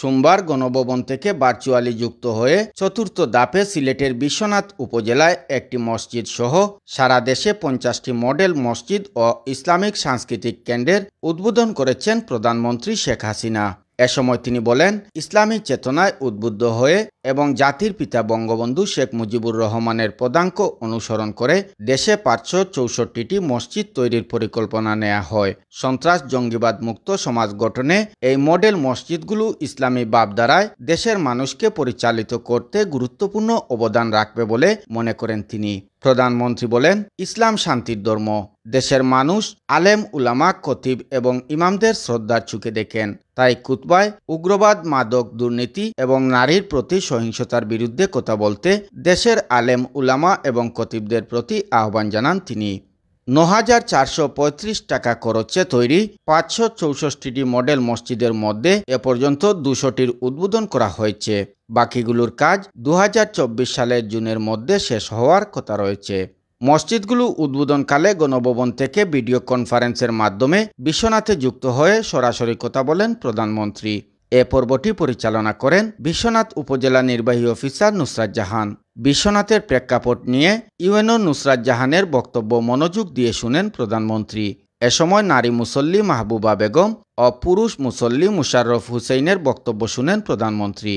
সোমবার গণভবন থেকে ভার্চুয়ালি যুক্ত হয়ে চতুর্থ দাপে সিলেটের বিশ্বনাথ উপজেলায় একটি মসজিদ সহ সারা দেশে পঞ্চাশটি মডেল মসজিদ ও ইসলামিক সাংস্কৃতিক কেন্দ্রের উদ্বোধন করেছেন প্রধানমন্ত্রী শেখ হাসিনা এ সময় তিনি বলেন ইসলামী চেতনায় উদ্বুদ্ধ হয়ে এবং জাতির পিতা বঙ্গবন্ধু শেখ মুজিবুর রহমানের পদাঙ্ক অনুসরণ করে দেশে পাঁচশো চৌষট্টিটি মসজিদ তৈরির পরিকল্পনা নেওয়া হয় সন্ত্রাস জঙ্গিবাদ মুক্ত সমাজ গঠনে এই মডেল মসজিদগুলো ইসলামী বাপ দ্বারায় দেশের মানুষকে পরিচালিত করতে গুরুত্বপূর্ণ অবদান রাখবে বলে মনে করেন তিনি প্রধানমন্ত্রী বলেন ইসলাম শান্তির ধর্ম দেশের মানুষ আলেম উলামা কতিব এবং ইমামদের শ্রদ্ধার চুকে দেখেন তাই কুতবায় উগ্রবাদ মাদক দুর্নীতি এবং নারীর প্রতি সহিংসতার বিরুদ্ধে কথা বলতে দেশের আলেম উলামা এবং কতিবদের প্রতি আহ্বান জানান তিনি ন হাজার চারশো পঁয়ত্রিশ টাকা খরচে তৈরি পাঁচশো চৌষট্টিটি মডেল মসজিদের মধ্যে এ পর্যন্ত দুশোটির উদ্বোধন করা হয়েছে বাকিগুলোর কাজ দু সালের জুনের মধ্যে শেষ হওয়ার কথা রয়েছে মসজিদগুলো উদ্বোধনকালে গণভবন থেকে ভিডিও কনফারেন্সের মাধ্যমে বিশ্বনাথে যুক্ত হয়ে সরাসরি কথা বলেন প্রধানমন্ত্রী এ পর্বটি পরিচালনা করেন বিশ্বনাথ উপজেলা নির্বাহী অফিসার নুসরাত জাহান বিশ্বনাথের প্রেক্ষাপট নিয়ে ইউএনও নুসরাত জাহানের বক্তব্য মনোযোগ দিয়ে শুনেন প্রধানমন্ত্রী এ সময় নারী মুসল্লি মাহবুবা বেগম ও পুরুষ মুসল্লি মুশাররফ হুসেইনের বক্তব্য শুনেন প্রধানমন্ত্রী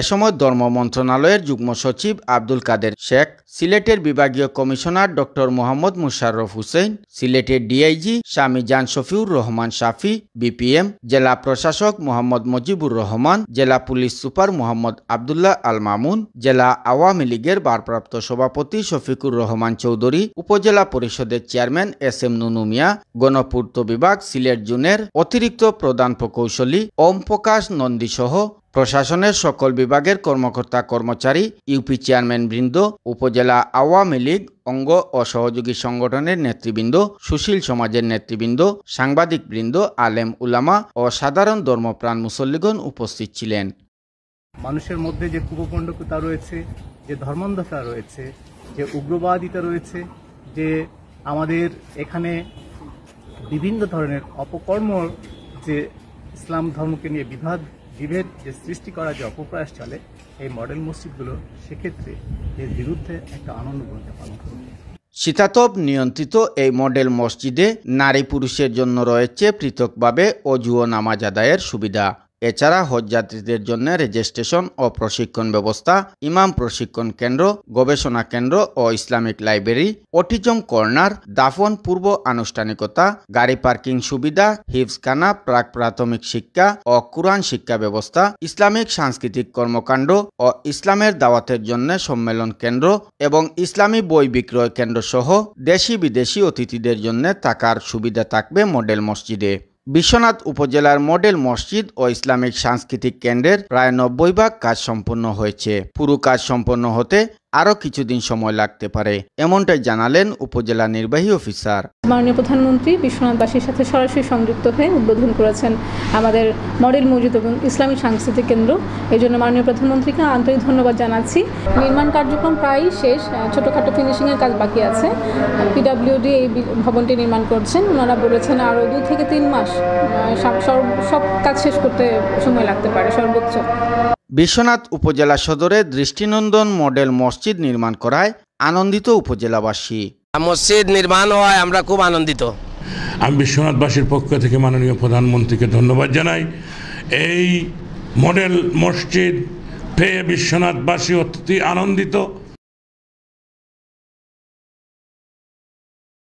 এ সময় ধর্ম মন্ত্রণালয়ের যুগ্ম সচিব আব্দুল কাদের শেখ সিলেটের বিভাগীয় কমিশনার ডক্টর মোহাম্মদ মুশারফ হুসেন সিলেটের ডিআইজি স্বামী জান শফিউর রহমান শাফি বিপিএম জেলা প্রশাসক মোহাম্মদ মজিবুর রহমান জেলা পুলিশ সুপার মোহাম্মদ আবদুল্লাহ আল মামুন জেলা আওয়ামী লীগের ভারপ্রাপ্ত সভাপতি শফিকুর রহমান চৌধুরী উপজেলা পরিষদের চেয়ারম্যান এস এম নুনুমিয়া গণপূর্ত বিভাগ সিলেট জুনের অতিরিক্ত প্রধান প্রকৌশলী ওম প্রকাশ নন্দীসহ প্রশাসনের সকল বিভাগের কর্মকর্তা কর্মচারী ইউপি চেয়ারম্যানবৃন্দ উপজেলা আওয়ামী লীগ অঙ্গ ও সহযোগী সংগঠনের নেতৃবৃন্দ সুশীল সমাজের নেতৃবৃন্দ সাংবাদিক বৃন্দ আলেম উলামা ও সাধারণ ধর্মপ্রাণ মুসল্লিগণ উপস্থিত ছিলেন মানুষের মধ্যে যে কুপকণ্ডকতা রয়েছে যে ধর্মান্ধতা রয়েছে যে উগ্রবাদিতা রয়েছে যে আমাদের এখানে বিভিন্ন ধরনের অপকর্ম যে ইসলাম ধর্মকে নিয়ে বিভাদ বিভেদ যে সৃষ্টি করা যে অপপ্রয়াস চলে এই মডেল মসজিদগুলো সেক্ষেত্রে এর বিরুদ্ধে একটা আনন্দ ভূমিকা পালন করবে শীতাতপ নিয়ন্ত্রিত এই মডেল মসজিদে নারী পুরুষের জন্য রয়েছে পৃথকভাবে অজু নামাজ আদায়ের সুবিধা এছাড়া হজযাত্রীদের জন্য রেজিস্ট্রেশন ও প্রশিক্ষণ ব্যবস্থা ইমাম প্রশিক্ষণ কেন্দ্র গবেষণা কেন্দ্র ও ইসলামিক লাইব্রেরি অটিজম কর্নার দাফন পূর্ব আনুষ্ঠানিকতা গাড়ি পার্কিং সুবিধা হিফসখানা প্রাক প্রাথমিক শিক্ষা ও কোরআন শিক্ষা ব্যবস্থা ইসলামিক সাংস্কৃতিক কর্মকাণ্ড ও ইসলামের দাওয়াতের জন্য সম্মেলন কেন্দ্র এবং ইসলামী বই বিক্রয় কেন্দ্র সহ দেশি বিদেশি অতিথিদের জন্য থাকার সুবিধা থাকবে মডেল মসজিদে বিশ্বনাথ উপজেলার মডেল মসজিদ ও ইসলামিক সাংস্কৃতিক কেন্দ্রের প্রায় নব্বই ভাগ কাজ সম্পন্ন হয়েছে পুরো কাজ সম্পন্ন হতে আরও কিছুদিন সময় লাগতে পারে এমনটাই জানালেন উপজেলা নির্বাহী অফিসার মাননীয় প্রধানমন্ত্রী বিশ্বনাথবাসীর সাথে সরাসরি সংযুক্ত হয়ে উদ্বোধন করেছেন আমাদের মডেল মসজিদ এবং ইসলামী সাংস্কৃতিক কেন্দ্র এই জন্য মাননীয় প্রধানমন্ত্রীকে আন্তরিক ধন্যবাদ জানাচ্ছি নির্মাণ কার্যক্রম প্রায় শেষ ছোটোখাটো ফিনিশিংয়ের কাজ বাকি আছে পিডাব্লিউডি এই ভবনটি নির্মাণ করছেন ওনারা বলেছেন আরও দুই থেকে তিন মাস সব সব কাজ শেষ করতে সময় লাগতে পারে সর্বোচ্চ বিশ্বনাথ উপজেলা সদরে দৃষ্টিনন্দন মডেল মসজিদ মসজিদ নির্মাণ করায় আনন্দিত উপজেলাবাসী মসজিদ নির্মাণ হওয়ায় আমরা খুব আনন্দিত আমি বিশ্বনাথবাসীর পক্ষ থেকে মাননীয় প্রধানমন্ত্রীকে ধন্যবাদ জানাই এই মডেল মসজিদ পেয়ে বিশ্বনাথবাসী অতি আনন্দিত